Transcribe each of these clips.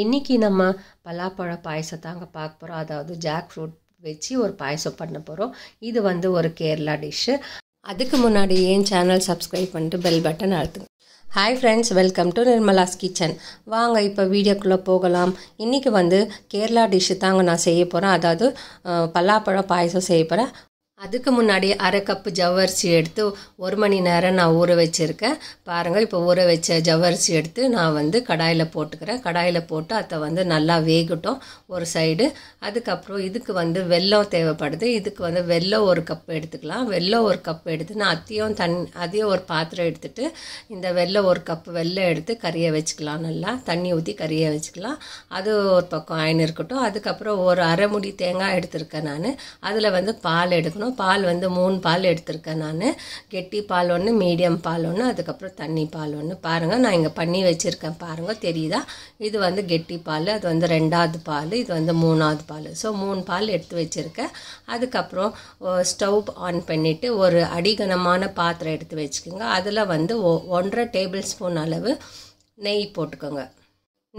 இன்றைக்கி நம்ம பலாப்பழ பாயசத்தாங்க பார்க்க போகிறோம் அதாவது ஜாக் ஃப்ரூட் வச்சு ஒரு பாயசம் பண்ண போகிறோம் இது வந்து ஒரு கேரளா டிஷ்ஷு அதுக்கு முன்னாடி ஏன் சேனல் சப்ஸ்கிரைப் பண்ணிட்டு பெல் பட்டன் அழுத்துங்க hi friends welcome to Nirmala's kitchen வாங்க இப்போ வீடியோக்குள்ளே போகலாம் இன்றைக்கி வந்து கேரளா டிஷ்ஷு தாங்க நான் செய்ய போகிறேன் அதாவது பல்லாப்பழம் பாயசம் செய்ய போகிறேன் அதுக்கு முன்னாடி அரை கப்பு ஜவ்வரிசி எடுத்து ஒரு மணி நேரம் நான் ஊற வச்சுருக்கேன் பாருங்கள் இப்போ ஊற வச்ச ஜவ்வரிசி எடுத்து நான் வந்து கடாயில் போட்டுக்கிறேன் கடாயில் போட்டு அதை வந்து நல்லா வேகட்டும் ஒரு சைடு அதுக்கப்புறம் இதுக்கு வந்து வெல்லம் தேவைப்படுது இதுக்கு வந்து வெள்ளம் ஒரு கப் எடுத்துக்கலாம் வெள்ளம் ஒரு கப் எடுத்து நான் அத்தியும் தண் அதையும் ஒரு பாத்திரம் எடுத்துகிட்டு இந்த வெள்ளம் ஒரு கப் வெள்ளம் எடுத்து கறியை வச்சுக்கலாம் நல்லா தண்ணி ஊற்றி கறியை வச்சுக்கலாம் அது ஒரு பக்கம் ஆயின் இருக்கட்டும் அதுக்கப்புறம் ஒரு அரை முடி தேங்காய் எடுத்திருக்கேன் நான் அதில் வந்து பால் எடுக்கணும் பால் வந்து மூணு பால் எடுத்திருக்கேன் நான் கெட்டி பால் ஒன்று மீடியம் பால் ஒன்று அதுக்கப்புறம் தண்ணி பால் ஒன்று பாருங்கள் நான் இங்கே பண்ணி வச்சுருக்கேன் பாருங்கள் தெரியுதா இது வந்து கெட்டி பால் அது வந்து ரெண்டாவது பால் இது வந்து மூணாவது பால் ஸோ மூணு பால் எடுத்து வச்சுருக்கேன் அதுக்கப்புறம் ஸ்டவ் ஆன் பண்ணிவிட்டு ஒரு அடிகனமான பாத்திரம் எடுத்து வச்சுக்கோங்க அதில் வந்து ஒன்றரை டேபிள் ஸ்பூன் அளவு நெய் போட்டுக்கோங்க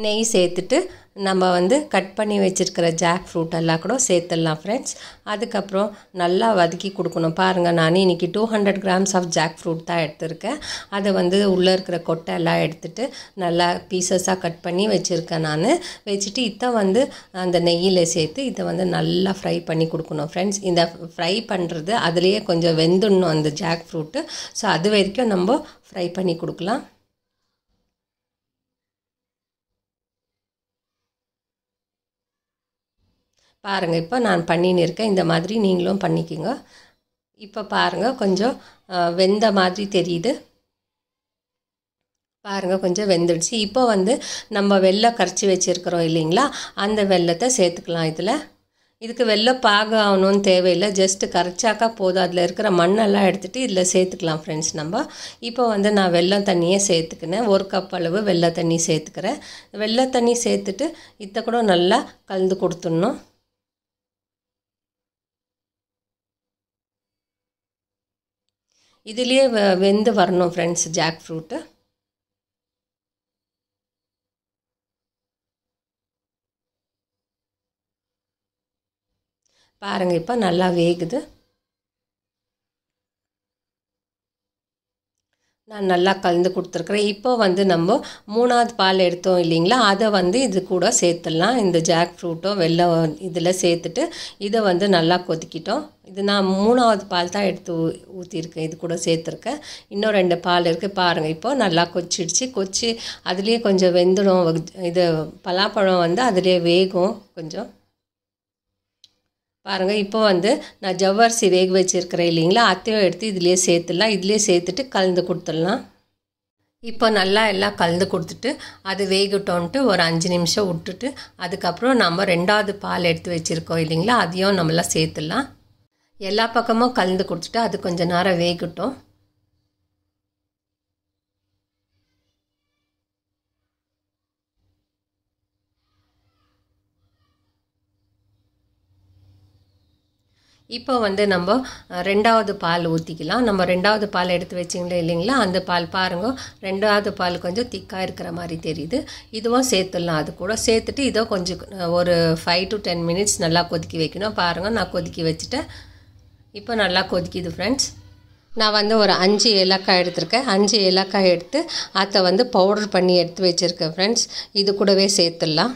நெய் சேர்த்துட்டு நம்ம வந்து கட் பண்ணி வச்சுருக்கிற ஜாக் ஃப்ரூட் எல்லாம் கூட சேர்த்துடலாம் ஃப்ரெண்ட்ஸ் அதுக்கப்புறம் நல்லா வதக்கி கொடுக்கணும் பாருங்கள் நான் இன்றைக்கி two hundred grams of jackfruit தான் எடுத்திருக்கேன் அதை வந்து உள்ளே இருக்கிற கொட்டை எல்லாம் எடுத்துகிட்டு நல்லா பீசஸாக கட் பண்ணி வச்சுருக்கேன் நான் வச்சுட்டு இதை வந்து அந்த நெய்யில் சேர்த்து இதை வந்து நல்லா ஃப்ரை பண்ணி கொடுக்கணும் ஃப்ரெண்ட்ஸ் இந்த ஃப்ரை பண்ணுறது அதுலேயே கொஞ்சம் வெந்துடணும் அந்த ஜாக் ஃப்ரூட்டு ஸோ அது வரைக்கும் நம்ம ஃப்ரை பண்ணி கொடுக்கலாம் பாருங்கள் இப்போ நான் பண்ணின்னு இருக்கேன் இந்த மாதிரி நீங்களும் பண்ணிக்கோங்க இப்போ பாருங்கள் கொஞ்சம் வெந்த மாதிரி தெரியுது பாருங்கள் கொஞ்சம் வெந்துடுச்சு இப்போ வந்து நம்ம வெள்ளை கரைச்சி வச்சுருக்கிறோம் இல்லைங்களா அந்த வெள்ளத்தை சேர்த்துக்கலாம் இதில் இதுக்கு வெள்ளம் பாக ஆகணும்னு தேவையில்லை ஜஸ்ட்டு கரைச்சாக்கா போதும் அதில் இருக்கிற மண்ணெல்லாம் எடுத்துகிட்டு இதில் சேர்த்துக்கலாம் ஃப்ரெண்ட்ஸ் நம்ம இப்போ வந்து நான் வெள்ளம் தண்ணியே சேர்த்துக்கினேன் ஒரு கப் அளவு வெள்ளை தண்ணி சேர்த்துக்கிறேன் வெள்ளை தண்ணி சேர்த்துட்டு இத்த கூட நல்லா கலந்து கொடுத்துடணும் இதிலே வெந்து வரணும் ஃப்ரெண்ட்ஸ் ஜாக் ஃப்ரூட்டு பாருங்கள் இப்போ நல்லா வேகுது நான் நல்லா கலந்து கொடுத்துருக்குறேன் இப்போ வந்து நம்ம மூணாவது பால் எடுத்தோம் இல்லைங்களா அதை வந்து இது கூட சேர்த்துடலாம் இந்த ஜாக் ஃப்ரூட்டோ வெள்ளை இதில் சேர்த்துட்டு இதை வந்து நல்லா கொதிக்கிட்டோம் இது நான் மூணாவது பால் தான் எடுத்து ஊ ஊற்றிருக்கேன் இது கூட சேர்த்துருக்கேன் இன்னும் ரெண்டு பால் இருக்குது பாருங்கள் இப்போது நல்லா கொச்சிடுச்சு கொச்சி அதுலேயே கொஞ்சம் வெந்துடும் இது பலாப்பழம் வந்து அதுலேயே வேகும் கொஞ்சம் பாருங்கள் இப்போ வந்து நான் ஜவ்வரிசி வேக வச்சுருக்கிறேன் இல்லைங்களா அத்தையும் எடுத்து இதிலே சேர்த்துடலாம் இதிலே சேர்த்துட்டு கலந்து கொடுத்துடலாம் இப்போ நல்லா எல்லாம் கலந்து கொடுத்துட்டு அது வேகட்டோன்ட்டு ஒரு அஞ்சு நிமிஷம் விட்டுட்டு அதுக்கப்புறம் நம்ம ரெண்டாவது பால் எடுத்து வச்சுருக்கோம் இல்லைங்களா அதையும் நம்மளாம் சேர்த்துடலாம் எல்லா பக்கமும் கலந்து கொடுத்துட்டு அது கொஞ்சம் நேரம் வேகட்டும் இப்போ வந்து நம்ம ரெண்டாவது பால் ஊற்றிக்கலாம் நம்ம ரெண்டாவது பால் எடுத்து வச்சிங்களே இல்லைங்களா அந்த பால் பாருங்க ரெண்டாவது பால் கொஞ்சம் திக்காக இருக்கிற மாதிரி தெரியுது இதுவும் சேர்த்துடலாம் அது கூட சேர்த்துட்டு இதோ கொஞ்சம் ஒரு ஃபைவ் டு டென் மினிட்ஸ் நல்லா கொதிக்க வைக்கணும் பாருங்கள் நான் கொதிக்க வச்சுட்டேன் இப்போ நல்லா கொதிக்குது ஃப்ரெண்ட்ஸ் நான் வந்து ஒரு அஞ்சு ஏலக்காய் எடுத்திருக்கேன் அஞ்சு ஏலக்காய் எடுத்து அதை வந்து பவுடர் பண்ணி எடுத்து வச்சுருக்கேன் ஃப்ரெண்ட்ஸ் இது கூடவே சேர்த்துடலாம்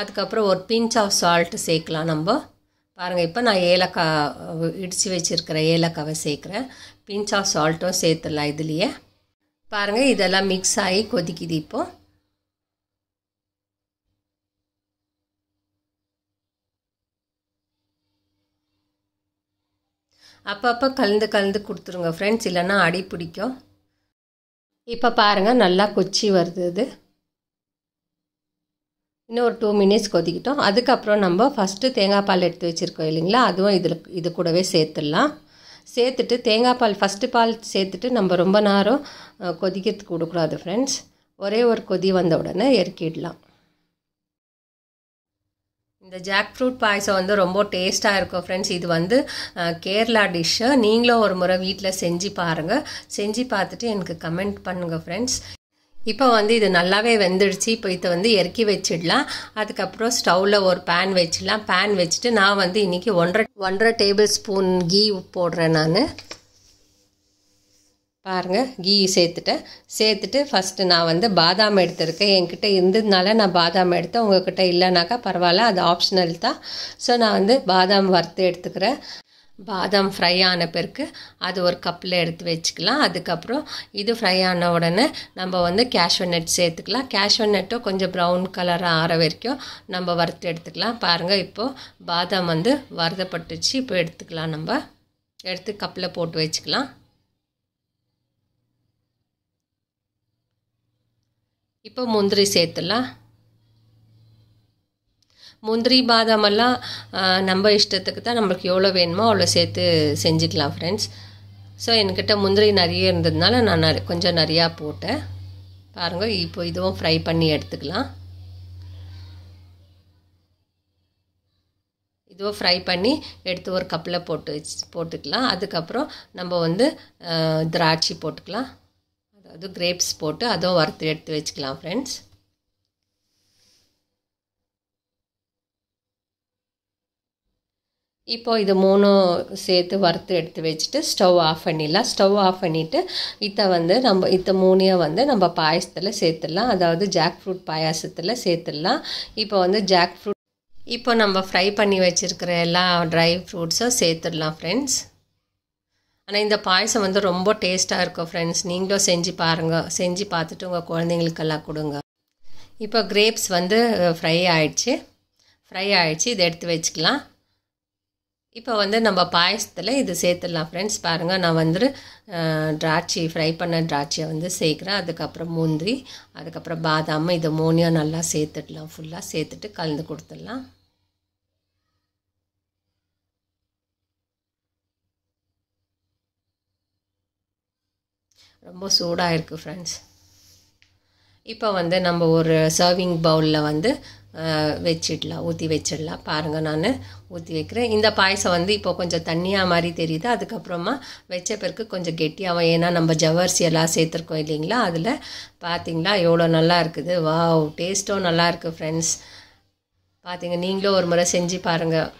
அதுக்கப்புறம் ஒரு பிஞ்ச் ஆஃப் சால்ட்டு சேர்க்கலாம் நம்ம பாருங்கள் இப்போ நான் ஏலக்காய் இடித்து வச்சுருக்கிற ஏலக்காவை சேர்க்குறேன் பிஞ்ச் ஆஃப் சால்ட்டும் சேர்த்துடலாம் இதுலேயே பாருங்கள் இதெல்லாம் மிக்ஸ் ஆகி கொதிக்குது இப்போது அப்பப்போ கலந்து கலந்து கொடுத்துருங்க ஃப்ரெண்ட்ஸ் இல்லைன்னா அடி பிடிக்கும் இப்போ பாருங்கள் நல்லா கொச்சி வருது இது இன்னும் ஒரு டூ மினிட்ஸ் கொதிக்கிட்டோம் அதுக்கப்புறம் நம்ம ஃபஸ்ட்டு தேங்காய் பால் எடுத்து வச்சுருக்கோம் இல்லைங்களா அதுவும் இதில் இது கூடவே சேர்த்துடலாம் சேர்த்துட்டு தேங்காய் பால் ஃபஸ்ட்டு பால் சேர்த்துட்டு நம்ம ரொம்ப நேரம் கொதிக்கிறதுக்கு கொடுக்கூடாது ஃப்ரெண்ட்ஸ் ஒரே ஒரு கொதி வந்த உடனே இறக்கிடலாம் இந்த ஜாக் ஃப்ரூட் பாயசம் வந்து ரொம்ப டேஸ்ட்டாக இருக்கும் ஃப்ரெண்ட்ஸ் இது வந்து கேரளா டிஷ்ஷு நீங்களும் ஒரு முறை வீட்டில் செஞ்சு பாருங்கள் செஞ்சு பார்த்துட்டு எனக்கு கமெண்ட் பண்ணுங்கள் ஃப்ரெண்ட்ஸ் இப்போ வந்து இது நல்லாவே வெந்துடுச்சு இப்போ இதை வந்து இறக்கி வச்சிடலாம் அதுக்கப்புறம் ஸ்டவ்வில் ஒரு பேன் வச்சிடலாம் பேன் வச்சுட்டு நான் வந்து இன்றைக்கி ஒன்றரை ஒன்றரை டேபிள் ஸ்பூன் கீ போடுறேன் நான் பாருங்கள் கீ சேர்த்துட்டேன் சேர்த்துட்டு ஃபஸ்ட்டு நான் வந்து பாதாம் எடுத்திருக்கேன் என்கிட்ட இருந்ததுனால நான் பாதாம் எடுத்தேன் உங்ககிட்ட இல்லைனாக்கா பரவாயில்ல அது ஆப்ஷனல் தான் ஸோ நான் வந்து பாதாம் வறுத்து எடுத்துக்கிறேன் பாதாம் ஃப்ரை ஆன பிறகு அது ஒரு கப்பில் எடுத்து வச்சுக்கலாம் அதுக்கப்புறம் இது ஃப்ரை ஆன உடனே நம்ம வந்து கேஷ்யூ நட் சேர்த்துக்கலாம் கேஷ்யூ நட்டும் கொஞ்சம் ப்ரௌன் கலராக ஆற வரைக்கும் நம்ம வறுத்து எடுத்துக்கலாம் பாருங்கள் இப்போது பாதாம் வந்து வறுதப்பட்டுச்சு இப்போ எடுத்துக்கலாம் நம்ம எடுத்து கப்பில் போட்டு வச்சுக்கலாம் இப்போ முந்திரி சேர்த்துலாம் முந்திரி பாதாமெல்லாம் நம்ம இஷ்டத்துக்கு தான் நம்மளுக்கு எவ்வளோ வேணுமோ அவ்வளோ சேர்த்து செஞ்சுக்கலாம் ஃப்ரெண்ட்ஸ் ஸோ என்கிட்ட முந்திரி நிறைய இருந்ததுனால நான் கொஞ்சம் நிறையா போட்டேன் பாருங்கள் இப்போ இதுவும் ஃப்ரை பண்ணி எடுத்துக்கலாம் இதுவும் ஃப்ரை பண்ணி எடுத்து ஒரு கப்பில் போட்டு வச்சு போட்டுக்கலாம் அதுக்கப்புறம் நம்ம வந்து திராட்சை போட்டுக்கலாம் அதாவது கிரேப்ஸ் போட்டு அதுவும் வறுத்து எடுத்து வச்சுக்கலாம் ஃப்ரெண்ட்ஸ் இப்போ இது மூணும் சேர்த்து வறுத்து எடுத்து வச்சுட்டு ஸ்டவ் ஆஃப் பண்ணிடலாம் ஸ்டவ் ஆஃப் பண்ணிவிட்டு இதை வந்து நம்ம இத்த மூணையும் வந்து நம்ம பாயசத்தில் சேர்த்துடலாம் அதாவது ஜாக் ஃப்ரூட் பாயாசத்தில் சேர்த்துடலாம் இப்போ வந்து ஜாக் ஃப்ரூட் இப்போ நம்ம ஃப்ரை பண்ணி வச்சுருக்கிற எல்லா ட்ரை ஃப்ரூட்ஸும் சேர்த்துடலாம் ஃப்ரெண்ட்ஸ் ஆனால் இந்த பாயசம் வந்து ரொம்ப டேஸ்ட்டாக இருக்கும் ஃப்ரெண்ட்ஸ் நீங்களும் செஞ்சு பாருங்கள் செஞ்சு பார்த்துட்டு உங்கள் குழந்தைங்களுக்கெல்லாம் கொடுங்க இப்போ கிரேப்ஸ் வந்து ஃப்ரை ஆயிடுச்சு ஃப்ரை ஆயிடுச்சு இதை எடுத்து வச்சுக்கலாம் இப்போ வந்து நம்ம பாயசத்தில் இது சேர்த்துடலாம் ஃப்ரெண்ட்ஸ் பாருங்கள் நான் வந்து திராட்சை ஃப்ரை பண்ண திராட்சையை வந்து சேர்க்குறேன் அதுக்கப்புறம் முந்திரி அதுக்கப்புறம் பாதாம் இது மூணையும் நல்லா சேர்த்துடலாம் ஃபுல்லாக சேர்த்துட்டு கலந்து கொடுத்துடலாம் ரொம்ப சூடாக இருக்குது ஃப்ரெண்ட்ஸ் இப்போ வந்து நம்ம ஒரு சர்விங் பவுலில் வந்து வச்சிடலாம் ஊற்றி வச்சிடலாம் பாருங்கள் நான் ஊற்றி வைக்கிறேன் இந்த பாயசம் வந்து இப்போ கொஞ்சம் தண்ணியாக மாதிரி தெரியுது அதுக்கப்புறமா வச்ச பிறகு கொஞ்சம் கெட்டியாகவும் ஏன்னா நம்ம ஜவர்சி எல்லாம் சேர்த்துருக்கோம் இல்லைங்களா அதில் பார்த்தீங்களா எவ்வளோ நல்லா இருக்குது வா டேஸ்ட்டும் நல்லா இருக்குது ஃப்ரெண்ட்ஸ் பார்த்தீங்க நீங்களும் ஒரு முறை செஞ்சு பாருங்கள்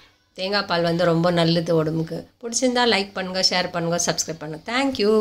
தேங்காய் பால் வந்து ரொம்ப நல்லது உடம்புக்கு பிடிச்சிருந்தா லைக் பண்ணுங்கள் ஷேர் பண்ணுங்கள் சப்ஸ்கிரைப் பண்ணுங்கள் தேங்க்யூ